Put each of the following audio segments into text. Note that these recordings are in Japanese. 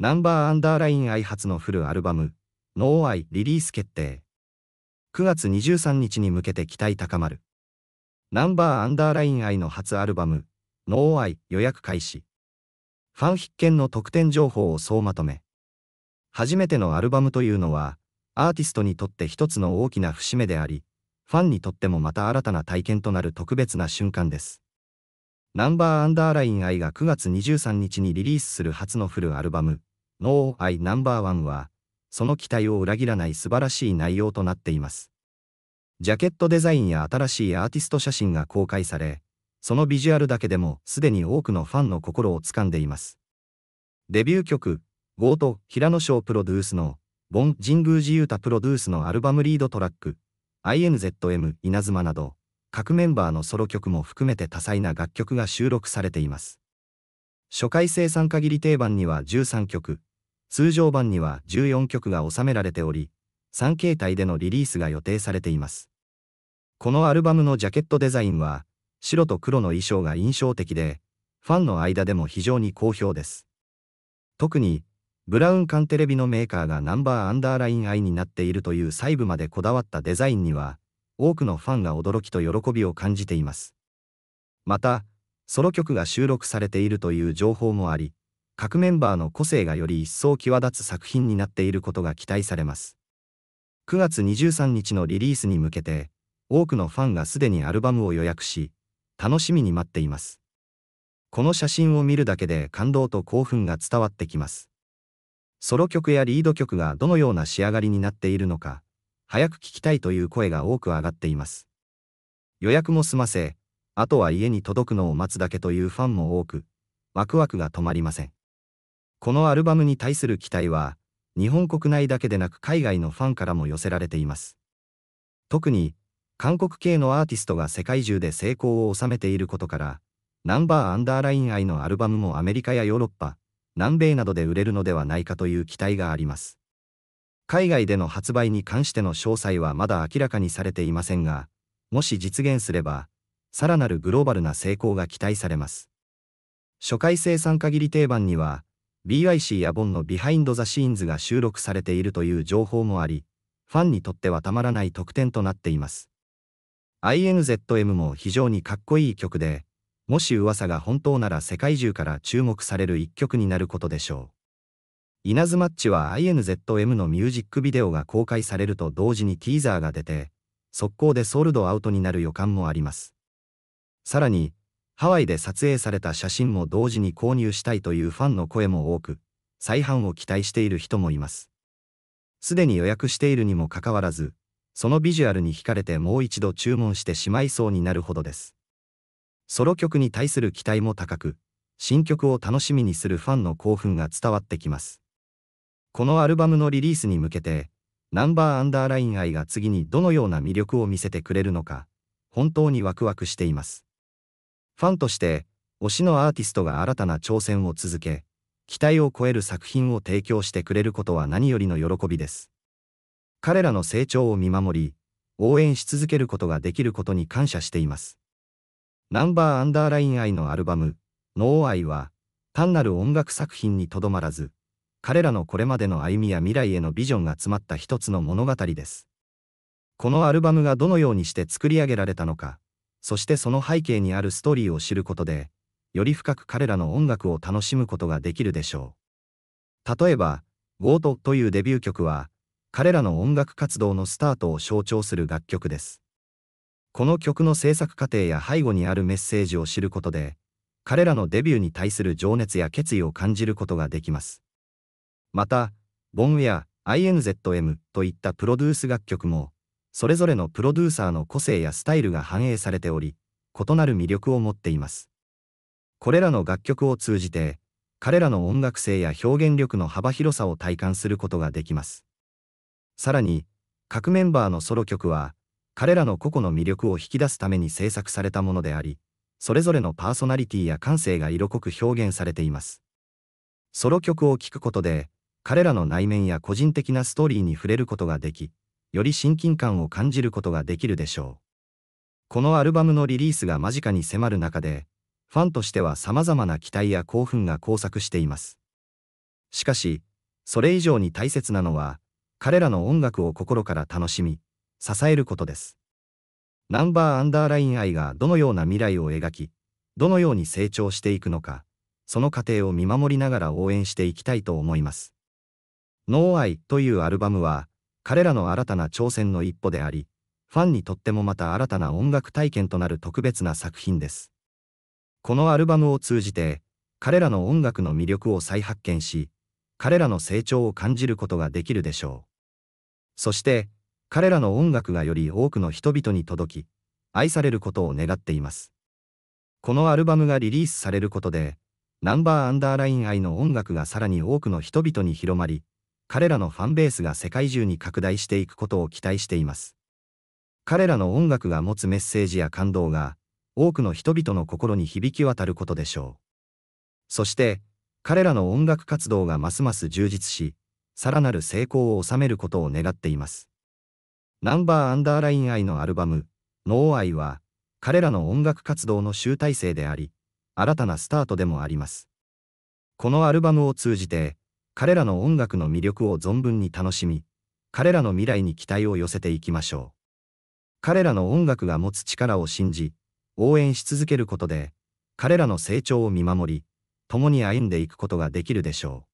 ナンバーアンダーライン愛初のフルアルバム、ノーアイリリース決定。9月23日に向けて期待高まる。ナンバーアンダーライン愛の初アルバム、ノーアイ予約開始。ファン必見の特典情報を総まとめ。初めてのアルバムというのは、アーティストにとって一つの大きな節目であり、ファンにとってもまた新たな体験となる特別な瞬間です。ナンバーアンダーライン愛が9月23日にリリースする初のフルアルバム、ノーアイナンバーワンは、その期待を裏切らない素晴らしい内容となっています。ジャケットデザインや新しいアーティスト写真が公開され、そのビジュアルだけでもすでに多くのファンの心を掴んでいます。デビュー曲、ゴート・平野翔プロデュースの、ボン・神宮寺勇太プロデュースのアルバムリードトラック、INZM 稲妻など、各メンバーのソロ曲も含めて多彩な楽曲が収録されています。初回生産限り定番には13曲、通常版には14曲が収められており、3形態でのリリースが予定されています。このアルバムのジャケットデザインは、白と黒の衣装が印象的で、ファンの間でも非常に好評です。特に、ブラウン管テレビのメーカーがナンバーアンダーライン愛になっているという細部までこだわったデザインには、多くのファンが驚きと喜びを感じています。また、ソロ曲が収録されているという情報もあり、各メンバーの個性がより一層際立つ作品になっていることが期待されます。9月23日のリリースに向けて、多くのファンがすでにアルバムを予約し、楽しみに待っています。この写真を見るだけで感動と興奮が伝わってきます。ソロ曲やリード曲がどのような仕上がりになっているのか、早く聞きたいという声が多く上がっています。予約も済ませ、あとは家に届くのを待つだけというファンも多く、ワクワクが止まりません。このアルバムに対する期待は、日本国内だけでなく海外のファンからも寄せられています。特に、韓国系のアーティストが世界中で成功を収めていることから、ナンバーアンダーライン愛のアルバムもアメリカやヨーロッパ、南米などで売れるのではないかという期待があります。海外での発売に関しての詳細はまだ明らかにされていませんが、もし実現すれば、さらなるグローバルな成功が期待されます。初回生産限り定番には、BIC やボンのビハインド・ザ・シーンズが収録されているという情報もあり、ファンにとってはたまらない特典となっています。INZM も非常にかっこいい曲で、もし噂が本当なら世界中から注目される一曲になることでしょう。稲妻マッチは INZM のミュージックビデオが公開されると同時にティーザーが出て、速攻でソールドアウトになる予感もあります。さらに、ハワイで撮影された写真も同時に購入したいというファンの声も多く、再販を期待している人もいます。すでに予約しているにもかかわらず、そのビジュアルに惹かれてもう一度注文してしまいそうになるほどです。ソロ曲に対する期待も高く、新曲を楽しみにするファンの興奮が伝わってきます。このアルバムのリリースに向けて、ナンバーアンダーライン愛が次にどのような魅力を見せてくれるのか、本当にワクワクしています。ファンとして、推しのアーティストが新たな挑戦を続け、期待を超える作品を提供してくれることは何よりの喜びです。彼らの成長を見守り、応援し続けることができることに感謝しています。ナンバーアンダーライン愛のアルバム、ノーアイは、単なる音楽作品にとどまらず、彼らのこれまでの歩みや未来へのビジョンが詰まった一つの物語です。このアルバムがどのようにして作り上げられたのか、そしてその背景にあるストーリーを知ることで、より深く彼らの音楽を楽しむことができるでしょう。例えば、ゴートというデビュー曲は、彼らの音楽活動のスタートを象徴する楽曲です。この曲の制作過程や背後にあるメッセージを知ることで、彼らのデビューに対する情熱や決意を感じることができます。また、ボンウェア、INZM といったプロデュース楽曲も、それぞれのプロデューサーの個性やスタイルが反映されており、異なる魅力を持っています。これらの楽曲を通じて、彼らの音楽性や表現力の幅広さを体感することができます。さらに、各メンバーのソロ曲は、彼らの個々の魅力を引き出すために制作されたものであり、それぞれのパーソナリティや感性が色濃く表現されています。ソロ曲を聴くことで、彼らの内面や個人的なストーリーに触れることができ、より親近感を感じることができるでしょう。このアルバムのリリースが間近に迫る中で、ファンとしては様々な期待や興奮が交錯しています。しかし、それ以上に大切なのは、彼らの音楽を心から楽しみ、支えることです。ナンバーアンダーライン愛がどのような未来を描き、どのように成長していくのか、その過程を見守りながら応援していきたいと思います。ノーアイというアルバムは、彼らの新たな挑戦の一歩であり、ファンにとってもまた新たな音楽体験となる特別な作品です。このアルバムを通じて、彼らの音楽の魅力を再発見し、彼らの成長を感じることができるでしょう。そして、彼らの音楽がより多くの人々に届き、愛されることを願っています。このアルバムがリリースされることで、ナンバーアンダーライン愛の音楽がさらに多くの人々に広まり、彼らのファンベースが世界中に拡大していくことを期待しています。彼らの音楽が持つメッセージや感動が、多くの人々の心に響き渡ることでしょう。そして、彼らの音楽活動がますます充実し、さらなる成功を収めることを願っています。ナンバーアンダーライン愛のアルバム、ノーイは、彼らの音楽活動の集大成であり、新たなスタートでもあります。このアルバムを通じて、彼らの音楽の魅力を存分に楽しみ、彼らの未来に期待を寄せていきましょう。彼らの音楽が持つ力を信じ、応援し続けることで、彼らの成長を見守り、共に歩んでいくことができるでしょう。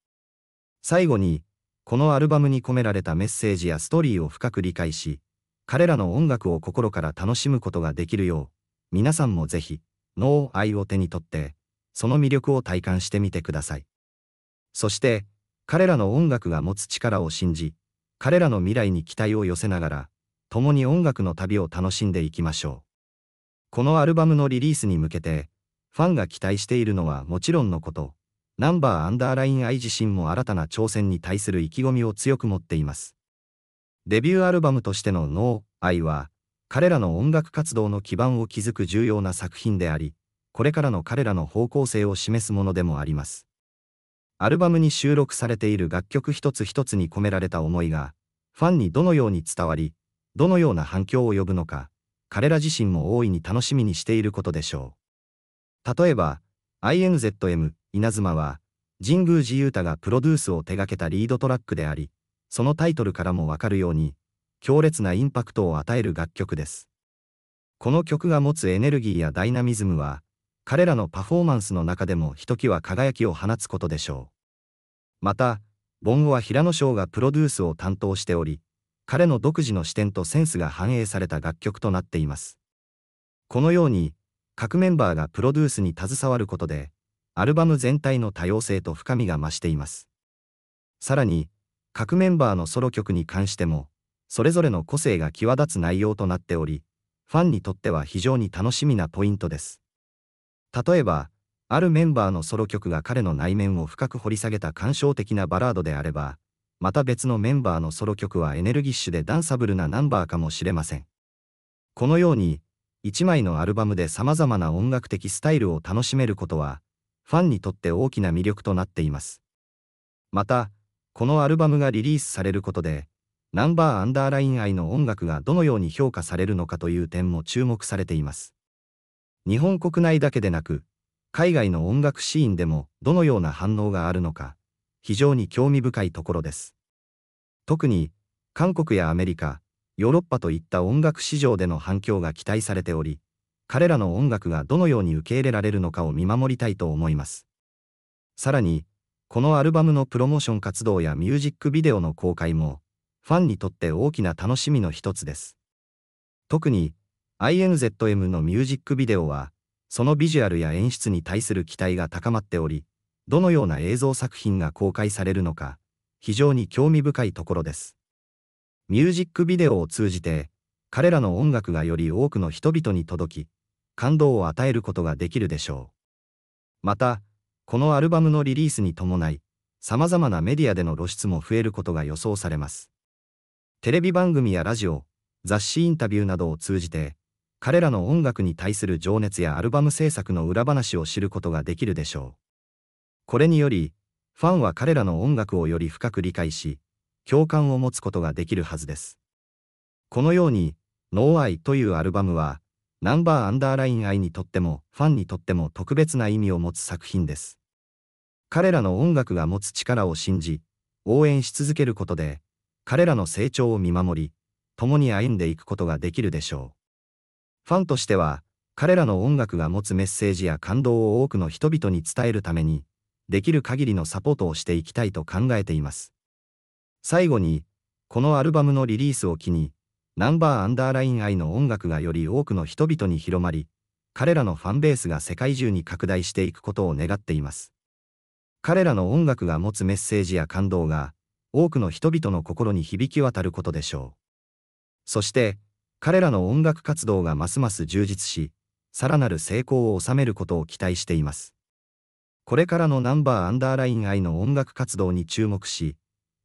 最後に、このアルバムに込められたメッセージやストーリーを深く理解し、彼らの音楽を心から楽しむことができるよう、皆さんもぜひ、脳愛を手に取って、その魅力を体感してみてください。そして、彼らの音楽が持つ力を信じ、彼らの未来に期待を寄せながら、共に音楽の旅を楽しんでいきましょう。このアルバムのリリースに向けて、ファンが期待しているのはもちろんのこと、ナンバーアンダーライン I 自身も新たな挑戦に対する意気込みを強く持っています。デビューアルバムとしての No, I は、彼らの音楽活動の基盤を築く重要な作品であり、これからの彼らの方向性を示すものでもあります。アルバムに収録されている楽曲一つ一つに込められた思いが、ファンにどのように伝わり、どのような反響を呼ぶのか、彼ら自身も大いに楽しみにしていることでしょう。例えば、INZM 稲妻は、神宮寺勇太がプロデュースを手掛けたリードトラックであり、そのタイトルからもわかるように、強烈なインパクトを与える楽曲です。この曲が持つエネルギーやダイナミズムは、彼らのパフォーマンスの中でもひときわ輝きを放つことでしょう。また、ンゴは平野翔がプロデュースを担当しており、彼の独自の視点とセンスが反映された楽曲となっています。このように、各メンバーがプロデュースに携わることで、アルバム全体の多様性と深みが増しています。さらに、各メンバーのソロ曲に関しても、それぞれの個性が際立つ内容となっており、ファンにとっては非常に楽しみなポイントです。例えば、あるメンバーのソロ曲が彼の内面を深く掘り下げた感傷的なバラードであれば、また別のメンバーのソロ曲はエネルギッシュでダンサブルなナンバーかもしれません。このように、1枚のアルバムで様々な音楽的スタイルを楽しめることは、ファンにとって大きな魅力となっています。また、このアルバムがリリースされることで、ナンバーアンダーライン愛の音楽がどのように評価されるのかという点も注目されています。日本国内だけでなく、海外の音楽シーンでもどのような反応があるのか、非常に興味深いところです。特に、韓国やアメリカ、ヨーロッパといった音楽市場での反響が期待されており、彼らの音楽がどのように受け入れられるのかを見守りたいと思います。さらに、このアルバムのプロモーション活動やミュージックビデオの公開も、ファンにとって大きな楽しみの一つです。特に、INZM のミュージックビデオは、そのビジュアルや演出に対する期待が高まっており、どのような映像作品が公開されるのか、非常に興味深いところです。ミュージックビデオを通じて、彼らの音楽がより多くの人々に届き、感動を与えることができるでしょう。また、このアルバムのリリースに伴い、様々なメディアでの露出も増えることが予想されます。テレビ番組やラジオ、雑誌インタビューなどを通じて、彼らの音楽に対する情熱やアルバム制作の裏話を知ることができるでしょう。これにより、ファンは彼らの音楽をより深く理解し、共感を持つことができるはずです。このように、ノーアイというアルバムは、ナンバーアンダーライン愛にとっても、ファンにとっても特別な意味を持つ作品です。彼らの音楽が持つ力を信じ、応援し続けることで、彼らの成長を見守り、共に歩んでいくことができるでしょう。ファンとしては、彼らの音楽が持つメッセージや感動を多くの人々に伝えるために、できる限りのサポートをしていきたいと考えています。最後に、このアルバムのリリースを機に、ナンバーアンダーライン愛の音楽がより多くの人々に広まり、彼らのファンベースが世界中に拡大していくことを願っています。彼らの音楽が持つメッセージや感動が、多くの人々の心に響き渡ることでしょう。そして、彼らの音楽活動がますます充実し、さらなる成功を収めることを期待しています。これからのナンバーアンダーライン愛の音楽活動に注目し、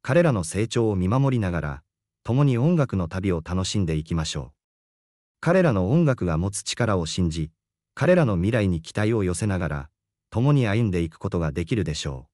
彼らの成長を見守りながら、共に音楽の旅を楽しんでいきましょう。彼らの音楽が持つ力を信じ、彼らの未来に期待を寄せながら、共に歩んでいくことができるでしょう。